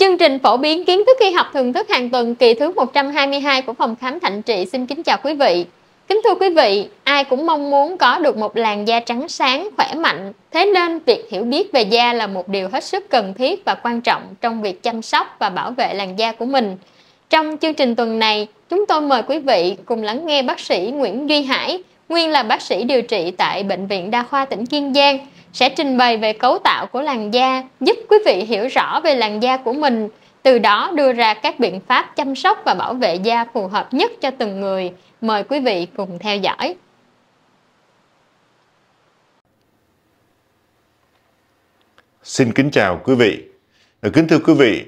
Chương trình phổ biến kiến thức y học thường thức hàng tuần kỳ thứ 122 của phòng khám Thạnh Trị xin kính chào quý vị. Kính thưa quý vị, ai cũng mong muốn có được một làn da trắng sáng, khỏe mạnh. Thế nên việc hiểu biết về da là một điều hết sức cần thiết và quan trọng trong việc chăm sóc và bảo vệ làn da của mình. Trong chương trình tuần này, chúng tôi mời quý vị cùng lắng nghe bác sĩ Nguyễn Duy Hải, nguyên là bác sĩ điều trị tại Bệnh viện Đa khoa tỉnh Kiên Giang, sẽ trình bày về cấu tạo của làn da, giúp quý vị hiểu rõ về làn da của mình, từ đó đưa ra các biện pháp chăm sóc và bảo vệ da phù hợp nhất cho từng người. Mời quý vị cùng theo dõi. Xin kính chào quý vị. Kính thưa quý vị,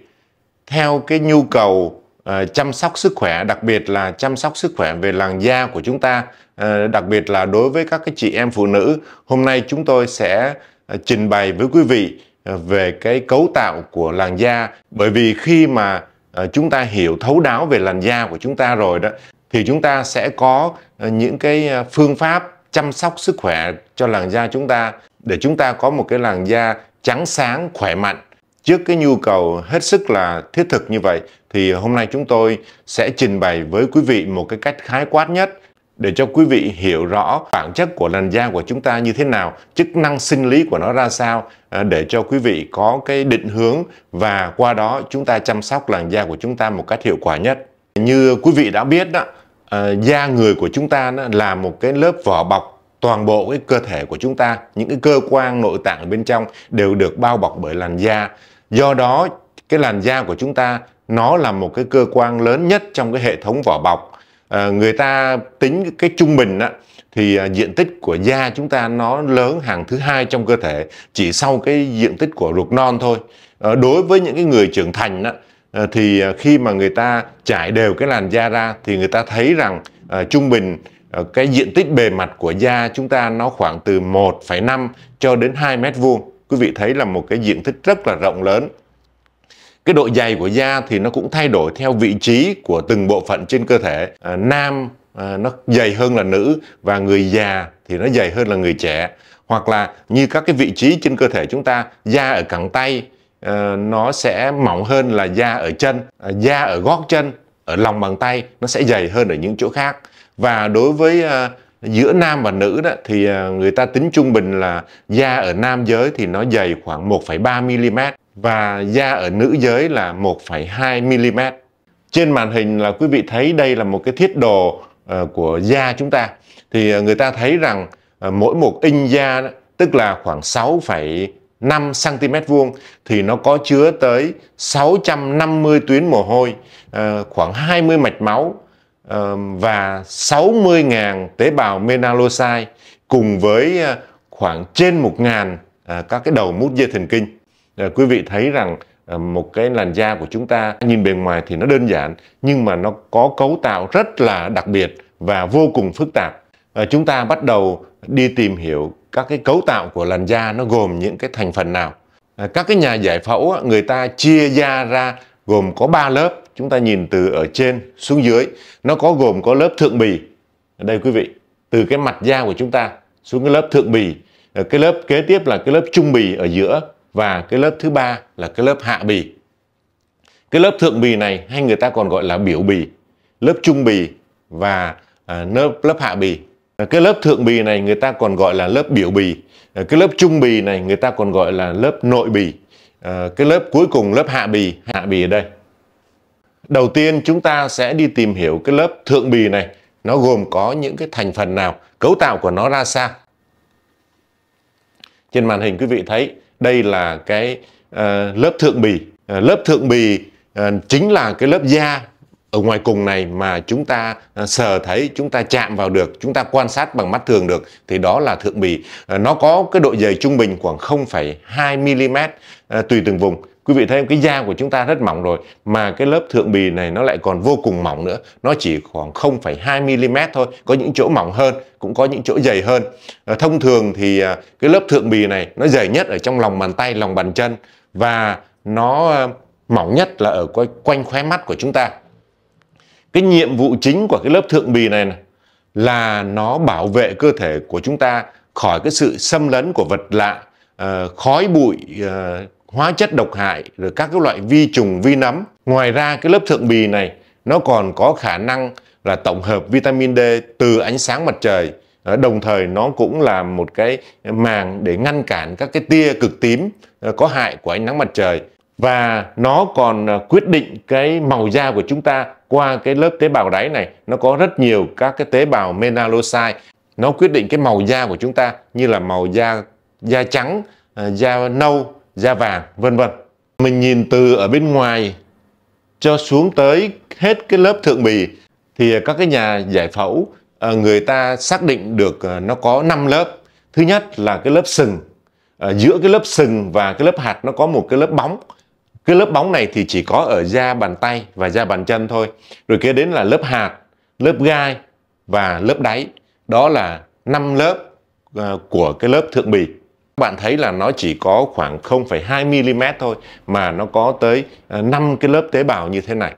theo cái nhu cầu Ờ, chăm sóc sức khỏe đặc biệt là chăm sóc sức khỏe về làn da của chúng ta ờ, đặc biệt là đối với các cái chị em phụ nữ hôm nay chúng tôi sẽ ờ, trình bày với quý vị về cái cấu tạo của làn da bởi vì khi mà chúng ta hiểu thấu đáo về làn da của chúng ta rồi đó thì chúng ta sẽ có những cái phương pháp chăm sóc sức khỏe cho làn da chúng ta để chúng ta có một cái làn da trắng sáng khỏe mạnh trước cái nhu cầu hết sức là thiết thực như vậy thì hôm nay chúng tôi sẽ trình bày với quý vị một cái cách khái quát nhất để cho quý vị hiểu rõ bản chất của làn da của chúng ta như thế nào, chức năng sinh lý của nó ra sao à, để cho quý vị có cái định hướng và qua đó chúng ta chăm sóc làn da của chúng ta một cách hiệu quả nhất. Như quý vị đã biết đó, à, da người của chúng ta là một cái lớp vỏ bọc toàn bộ cái cơ thể của chúng ta, những cái cơ quan nội tạng bên trong đều được bao bọc bởi làn da. Do đó cái làn da của chúng ta nó là một cái cơ quan lớn nhất trong cái hệ thống vỏ bọc à, người ta tính cái trung bình á, thì à, diện tích của da chúng ta nó lớn hàng thứ hai trong cơ thể chỉ sau cái diện tích của ruột non thôi à, đối với những cái người trưởng thành á, ờ, thì à, khi mà người ta trải đều cái làn da ra thì người ta thấy rằng à, trung bình cái diện tích bề mặt của da chúng ta nó khoảng từ 1,5 cho đến 2 mét vuông quý vị thấy là một cái diện tích rất là rộng lớn cái độ dày của da thì nó cũng thay đổi theo vị trí của từng bộ phận trên cơ thể à, nam à, nó dày hơn là nữ và người già thì nó dày hơn là người trẻ hoặc là như các cái vị trí trên cơ thể chúng ta da ở cẳng tay à, nó sẽ mỏng hơn là da ở chân à, da ở gót chân ở lòng bàn tay nó sẽ dày hơn ở những chỗ khác và đối với à, giữa nam và nữ đó thì à, người ta tính trung bình là da ở nam giới thì nó dày khoảng 1,3 mm và da ở nữ giới là 1,2 mm. Trên màn hình là quý vị thấy đây là một cái thiết đồ uh, của da chúng ta. Thì uh, người ta thấy rằng uh, mỗi một inch da tức là khoảng 6,5 cm vuông thì nó có chứa tới 650 tuyến mồ hôi, khoảng 20 mạch máu và 60.000 tế bào melanocyte cùng với khoảng trên 1.000 các cái đầu mút dây thần kinh. Ờ, quý vị thấy rằng ờ, một cái làn da của chúng ta nhìn bề ngoài thì nó đơn giản nhưng mà nó có cấu tạo rất là đặc biệt và vô cùng phức tạp ờ, chúng ta bắt đầu đi tìm hiểu các cái cấu tạo của làn da nó gồm những cái thành phần nào các cái nhà giải phẫu người ta chia da ra gồm có 3 lớp chúng ta nhìn từ ở trên xuống dưới nó có gồm có lớp thượng bì ở đây quý vị từ cái mặt da của chúng ta xuống cái lớp thượng bì cái lớp kế tiếp là cái lớp trung bì ở giữa và cái lớp thứ ba là cái lớp hạ bì. Cái lớp thượng bì này hay người ta còn gọi là biểu bì, lớp trung bì và à, lớp, lớp hạ bì. À, cái lớp thượng bì này người ta còn gọi là lớp biểu bì, à, cái lớp trung bì này người ta còn gọi là lớp nội bì, cái lớp cuối cùng lớp hạ bì, hạ bì ở đây. Đầu tiên chúng ta sẽ đi tìm hiểu cái lớp thượng bì này nó gồm có những cái thành phần nào, cấu tạo của nó ra sao. Trên màn hình quý vị thấy đây là cái uh, lớp thượng bì uh, lớp thượng bì uh, chính là cái lớp da ở ngoài cùng này mà chúng ta sờ thấy, chúng ta chạm vào được, chúng ta quan sát bằng mắt thường được thì đó là thượng bì. Nó có cái độ dày trung bình khoảng 0,2 mm tùy từng vùng quý vị thấy cái da của chúng ta rất mỏng rồi mà cái lớp thượng bì này nó lại còn vô cùng mỏng nữa nó chỉ khoảng 0,2 mm thôi có những chỗ mỏng hơn cũng có những chỗ dày hơn à, thông thường thì à, cái lớp thượng bì này nó dày nhất ở trong lòng bàn tay lòng bàn chân và nó à, mỏng nhất là ở quanh, quanh khóe mắt của chúng ta cái nhiệm vụ chính của cái lớp thượng bì này, là nó bảo vệ cơ thể của chúng ta khỏi cái sự xâm lấn của vật lạ khói bụi hóa chất độc hại, rồi các cái loại vi trùng, vi nấm. Ngoài ra cái lớp thượng bì này nó còn có khả năng là tổng hợp vitamin D từ ánh sáng mặt trời. Ờ, đồng thời nó cũng là một cái màng để ngăn cản các cái tia cực tím ờ, có hại của ánh nắng mặt trời. Và nó còn ờ, quyết định cái màu da của chúng ta qua cái lớp tế bào đáy này. Nó có rất nhiều các cái tế bào melanocyte. Nó quyết định cái màu da của chúng ta như là màu da da trắng, da nâu da vàng, vân vân. Mình nhìn từ ở bên ngoài cho xuống tới hết cái lớp thượng bì thì các cái nhà giải phẫu ờ, người ta xác định được ờ, nó có 5 lớp. Thứ nhất là cái lớp sừng. Ờ, giữa cái lớp sừng và cái lớp hạt nó có một cái lớp bóng. Cái lớp bóng này thì chỉ có ở da bàn tay và da bàn chân thôi. Rồi kế đến là lớp hạt, lớp gai và lớp đáy. Đó là 5 lớp của cái lớp thượng bì bạn thấy là nó chỉ có khoảng 0,2mm thôi mà nó có tới 5 à, cái lớp tế bào như thế này.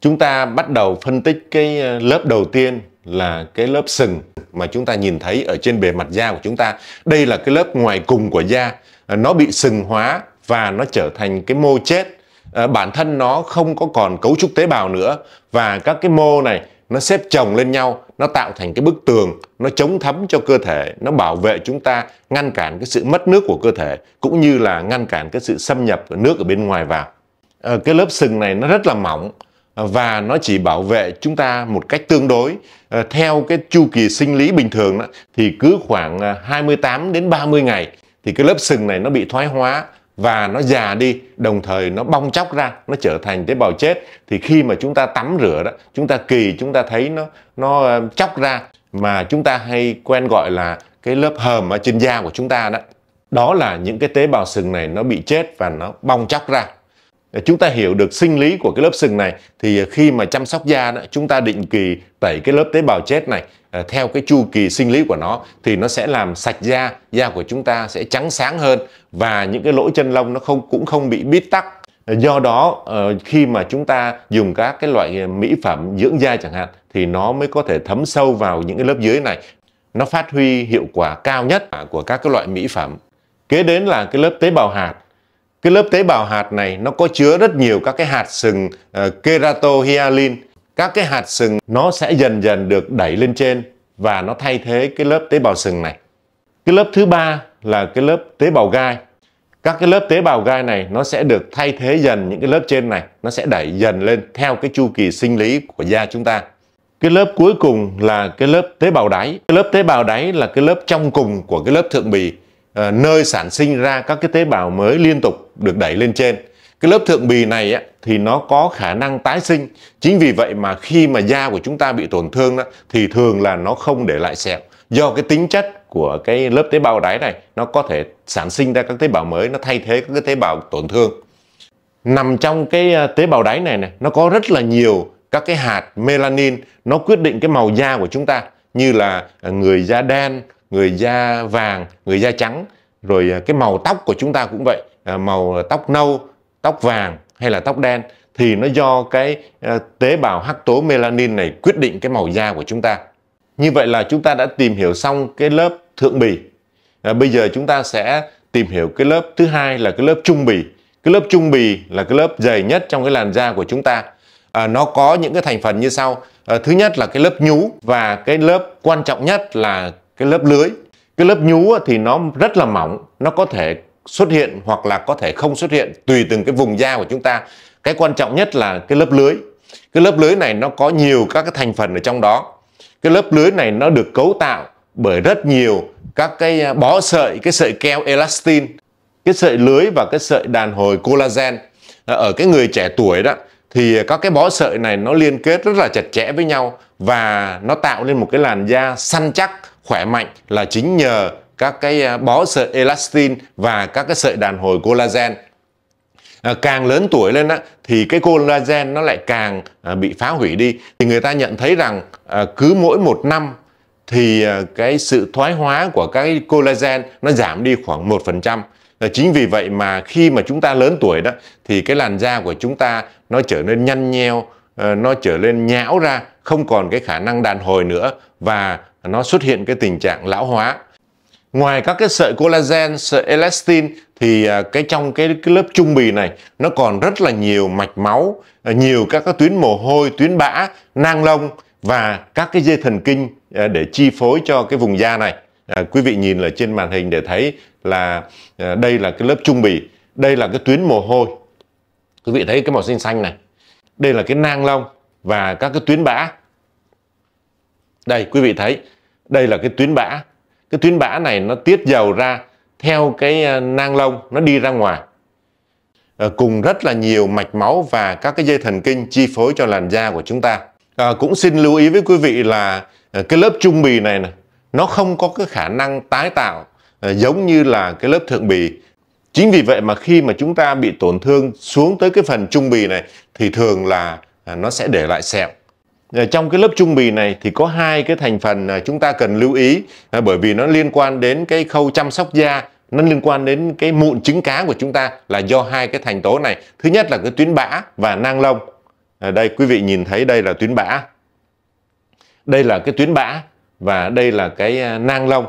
Chúng ta bắt đầu phân tích cái à, lớp đầu tiên là cái lớp sừng mà chúng ta nhìn thấy ở trên bề mặt da của chúng ta. Đây là cái lớp ngoài cùng của da, à, nó bị sừng hóa và nó trở thành cái mô chết. Bản thân nó không có còn cấu trúc tế bào nữa và các cái mô này nó xếp chồng lên nhau, nó tạo thành cái bức tường, nó chống thấm cho cơ thể, nó bảo vệ chúng ta, ngăn cản cái sự mất nước của cơ thể, cũng như là ngăn cản cái sự xâm nhập của nước ở bên ngoài vào. À, cái lớp sừng này nó rất là mỏng ờ, và nó chỉ bảo vệ chúng ta một cách tương đối. À, theo cái chu kỳ sinh lý bình thường đó, thì cứ khoảng 28 đến 30 ngày thì cái lớp sừng này nó bị thoái hóa và nó già đi đồng thời nó bong chóc ra nó trở thành tế bào chết thì khi mà chúng ta tắm rửa đó chúng ta kỳ chúng ta thấy nó nó ờ, chóc ra mà chúng ta hay quen gọi là cái lớp hờm ở trên da của chúng ta đó đó là những cái tế bào sừng này nó bị chết và nó bong chóc ra chúng ta hiểu được sinh lý của cái lớp sừng này thì khi mà chăm sóc da đó, chúng ta định kỳ tẩy cái lớp tế bào chết này ờ, theo cái chu kỳ sinh lý của nó thì nó sẽ làm sạch da, da của chúng ta sẽ trắng sáng hơn và những cái lỗ chân lông nó không cũng không bị bít tắc. Do đó ờ, khi mà chúng ta dùng các cái loại mỹ phẩm dưỡng da chẳng hạn thì nó mới có thể thấm sâu vào những cái lớp dưới này. Nó phát huy hiệu quả cao nhất của các cái loại mỹ phẩm. Kế đến là cái lớp tế bào hạt cái lớp tế bào hạt này nó có chứa rất nhiều các cái hạt sừng uh, ờ, keratohyalin các cái hạt sừng nó sẽ dần dần được đẩy lên trên và nó thay thế cái lớp tế bào sừng này cái lớp thứ ba là cái lớp tế bào gai các cái lớp tế bào gai này nó sẽ được thay thế dần những cái lớp trên này nó sẽ đẩy dần lên theo cái chu kỳ sinh lý của da chúng ta cái lớp cuối cùng là cái lớp tế bào đáy cái lớp tế bào đáy là cái lớp trong cùng của cái lớp thượng bì Ờ, nơi sản sinh ra các cái tế bào mới liên tục được đẩy lên trên cái lớp thượng bì này á, thì nó có khả năng tái sinh chính vì vậy mà khi mà da của chúng ta bị tổn thương đó, thì thường là nó không để lại sẹo do cái tính chất của cái lớp tế bào đáy này nó có thể sản sinh ra các tế bào mới nó thay thế các cái tế bào tổn thương nằm trong cái ờ, tế bào đáy này này nó có rất là nhiều các cái hạt melanin nó quyết định cái màu da của chúng ta như là ờ, người da đen người da vàng người da trắng rồi ờ, cái màu tóc của chúng ta cũng vậy ờ, màu tóc nâu tóc vàng hay là tóc đen thì nó do cái ờ, tế bào hắc tố melanin này quyết định cái màu da của chúng ta như vậy là chúng ta đã tìm hiểu xong cái lớp thượng bì à, bây giờ chúng ta sẽ tìm hiểu cái lớp thứ hai là cái lớp trung bì cái lớp trung bì là cái lớp dày nhất trong cái làn da của chúng ta à, nó có những cái thành phần như sau à, thứ nhất là cái lớp nhú và cái lớp quan trọng nhất là cái lớp lưới cái lớp nhú thì nó rất là mỏng nó có thể xuất hiện hoặc là có thể không xuất hiện tùy từng cái vùng da của chúng ta cái quan trọng nhất là cái lớp lưới cái lớp lưới này nó có nhiều các cái thành phần ở trong đó cái lớp lưới này nó được cấu tạo bởi rất nhiều các cái à, bó sợi cái sợi keo elastin cái sợi lưới và cái sợi đàn hồi collagen à, ở cái người trẻ tuổi đó thì các cái bó sợi này nó liên kết rất là chặt chẽ với nhau và nó tạo nên một cái làn da săn chắc khỏe mạnh là chính nhờ các cái à, bó sợi elastin và các cái sợi đàn hồi collagen à, càng lớn tuổi lên á, thì cái collagen nó lại càng à, bị phá hủy đi thì người ta nhận thấy rằng cứ mỗi một năm thì cái sự thoái hóa của cái collagen nó giảm đi khoảng một phần trăm. chính vì vậy mà khi mà chúng ta lớn tuổi đó thì cái làn da của chúng ta nó trở nên nhăn nheo, ờ, nó trở nên nhão ra, không còn cái khả năng đàn hồi nữa và nó xuất hiện cái tình trạng lão hóa ngoài các cái sợi collagen sợi elastin thì à, cái trong cái, cái lớp trung bì này nó còn rất là nhiều mạch máu à, nhiều các cái tuyến mồ hôi tuyến bã nang lông và các cái dây thần kinh à, để chi phối cho cái vùng da này à, quý vị nhìn ở trên màn hình để thấy là à, đây là cái lớp trung bì đây là cái tuyến mồ hôi quý vị thấy cái màu xanh xanh này đây là cái nang lông và các cái tuyến bã đây quý vị thấy, đây là cái tuyến bã. Cái tuyến bã này nó tiết dầu ra theo cái ờ, nang lông nó đi ra ngoài. À, cùng rất là nhiều mạch máu và các cái dây thần kinh chi phối cho làn da của chúng ta. À, cũng xin lưu ý với quý vị là cái lớp trung bì này nè, nó không có cái khả năng tái tạo à, giống như là cái lớp thượng bì. Chính vì vậy mà khi mà chúng ta bị tổn thương xuống tới cái phần trung bì này thì thường là nó sẽ để lại sẹo. Ờ, trong cái lớp trung bì này thì có hai cái thành phần chúng ta cần lưu ý ờ, bởi vì nó liên quan đến cái khâu chăm sóc da nó liên quan đến cái mụn trứng cá của chúng ta là do hai cái thành tố này thứ nhất là cái tuyến bã và nang lông ở ờ, đây quý vị nhìn thấy đây là tuyến bã đây là cái tuyến bã và đây là cái nang lông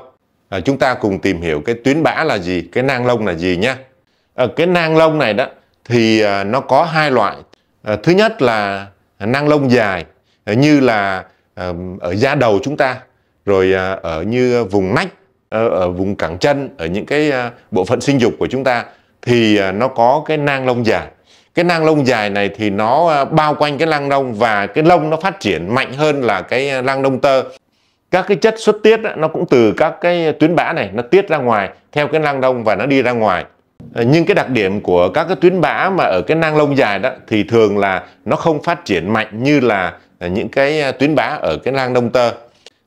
à, chúng ta cùng tìm hiểu cái tuyến bã là gì cái nang lông là gì nhé à, cái nang lông này đó thì nó có hai loại à, thứ nhất là nang lông dài Ờ, như là ờ, ở da đầu chúng ta rồi ờ, ở như vùng nách ở vùng cẳng chân ở những cái bộ phận sinh dục của chúng ta thì nó có cái nang lông dài cái nang lông dài này thì nó bao quanh cái lăng lông và cái lông nó phát triển mạnh hơn là cái lăng lông tơ các cái chất xuất tiết nó cũng từ các cái tuyến bã này nó tiết ra ngoài theo cái nang lông và nó đi ra ngoài nhưng cái đặc điểm của các cái tuyến bã mà ở cái nang lông dài đó thì thường là nó không phát triển mạnh như là À, những cái à, tuyến bá ở cái nang đông tơ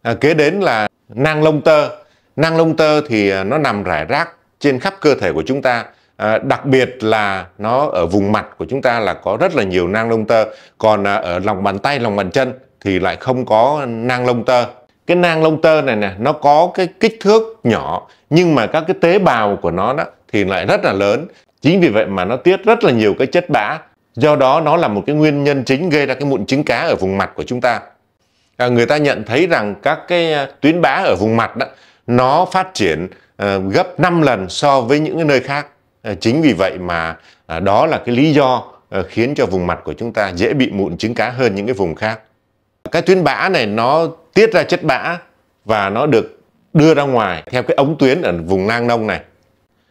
à, kế đến là nang lông tơ nang lông tơ thì à, nó nằm rải rác trên khắp cơ thể của chúng ta à, đặc biệt là nó ở vùng mặt của chúng ta là có rất là nhiều nang lông tơ còn à, ở lòng bàn tay lòng bàn chân thì lại không có nang lông tơ cái nang lông tơ này nè nó có cái kích thước nhỏ nhưng mà các cái tế bào của nó đó thì lại rất là lớn chính vì vậy mà nó tiết rất là nhiều cái chất bã Do đó nó là một cái nguyên nhân chính gây ra cái mụn trứng cá ở vùng mặt của chúng ta. À, người ta nhận thấy rằng các cái à, tuyến bá ở vùng mặt đó, nó phát triển à, gấp 5 lần so với những nơi khác. À, chính vì vậy mà à, đó là cái lý do à, khiến cho vùng mặt của chúng ta dễ bị mụn trứng cá hơn những cái vùng khác. Cái tuyến bã này nó tiết ra chất bã và nó được đưa ra ngoài theo cái ống tuyến ở vùng nang nông này.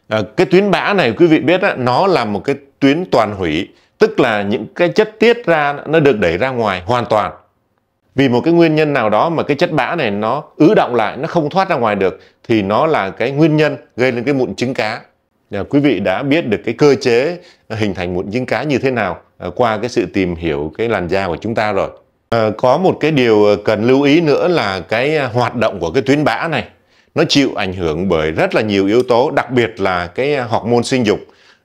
À, cái tuyến bã này quý vị biết đó, nó là một cái tuyến toàn hủy tức là những cái chất tiết ra nó được đẩy ra ngoài hoàn toàn vì một cái nguyên nhân nào đó mà cái chất bã này nó ứ động lại nó không thoát ra ngoài được thì nó là cái nguyên nhân gây lên cái mụn trứng cá Nhà quý vị đã biết được cái cơ chế hình thành mụn trứng cá như thế nào à, qua cái sự tìm hiểu cái làn da của chúng ta rồi à, có một cái điều cần lưu ý nữa là cái hoạt động của cái tuyến bã này nó chịu ảnh hưởng bởi rất là nhiều yếu tố đặc biệt là cái hormone sinh dục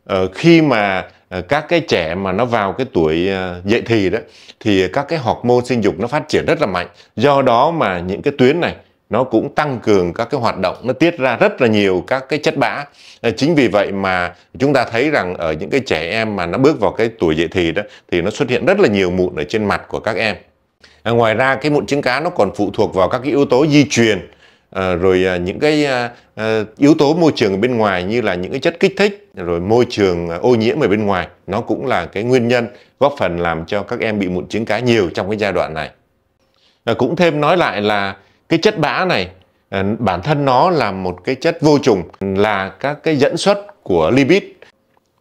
à, khi mà Ờ, các cái trẻ mà nó vào cái tuổi ờ, dậy thì đó thì các cái môn sinh dục nó phát triển rất là mạnh do đó mà những cái tuyến này nó cũng tăng cường các cái hoạt động nó tiết ra rất là nhiều các cái chất bã ờ, chính vì vậy mà chúng ta thấy rằng ở những cái trẻ em mà nó bước vào cái tuổi dậy thì đó thì nó xuất hiện rất là nhiều mụn ở trên mặt của các em ngoài ra cái mụn trứng cá nó còn phụ thuộc vào các cái yếu tố di truyền Ờ, rồi à, những cái à, à, yếu tố môi trường ở bên ngoài như là những cái chất kích thích rồi môi trường ô nhiễm ở bên ngoài nó cũng là cái nguyên nhân góp phần làm cho các em bị mụn trứng cá nhiều trong cái giai đoạn này à, cũng thêm nói lại là cái chất bã này ờ, bản thân nó là một cái chất vô trùng là các cái dẫn xuất của lipid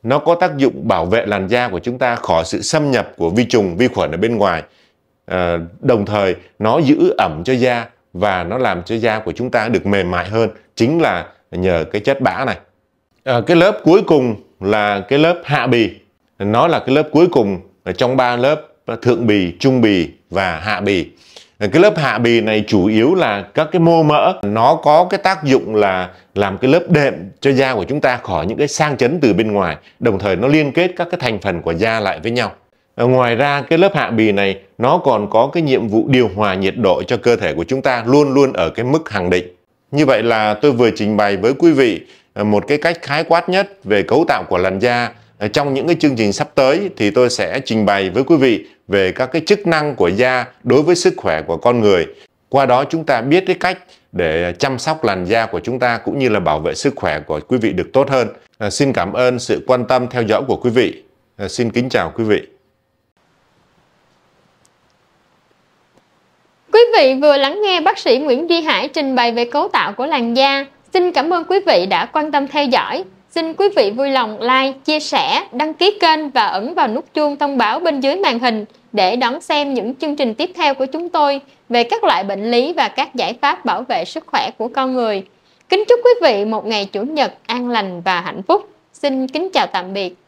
nó có tác dụng bảo vệ làn da của chúng ta khỏi sự xâm nhập của vi trùng vi khuẩn ở bên ngoài đồng thời nó giữ ẩm cho da và nó làm cho da của chúng ta được mềm mại hơn chính là nhờ cái chất bã này à, cái lớp cuối cùng là cái lớp hạ bì nó là cái lớp cuối cùng trong ba lớp thượng bì trung bì và hạ bì à, cái lớp hạ bì này chủ yếu là các cái mô mỡ nó có cái tác dụng là làm cái lớp đệm cho da của chúng ta khỏi những cái sang chấn từ bên ngoài đồng thời nó liên kết các cái thành phần của da lại với nhau Ờ, ngoài ra cái lớp hạ bì này nó còn có cái nhiệm vụ điều hòa nhiệt độ cho cơ thể của chúng ta luôn luôn ở cái mức hàng định. Như vậy là tôi vừa trình bày với quý vị ờ, một cái cách khái quát nhất về cấu tạo của làn da. Ờ, trong những cái chương trình sắp tới thì tôi sẽ trình bày với quý vị về các cái chức năng của da đối với sức khỏe của con người. Qua đó chúng ta biết cái cách để chăm sóc làn da của chúng ta cũng như là bảo vệ sức khỏe của quý vị được tốt hơn. À, xin cảm ơn sự quan tâm theo dõi của quý vị. À, xin kính chào quý vị. Quý vị vừa lắng nghe bác sĩ Nguyễn Duy Hải trình bày về cấu tạo của làn da. Xin cảm ơn quý vị đã quan tâm theo dõi. Xin quý vị vui lòng like, chia sẻ, đăng ký kênh và ấn vào nút chuông thông báo bên dưới màn hình để đón xem những chương trình tiếp theo của chúng tôi về các loại bệnh lý và các giải pháp bảo vệ sức khỏe của con người. Kính chúc quý vị một ngày Chủ nhật an lành và hạnh phúc. Xin kính chào tạm biệt.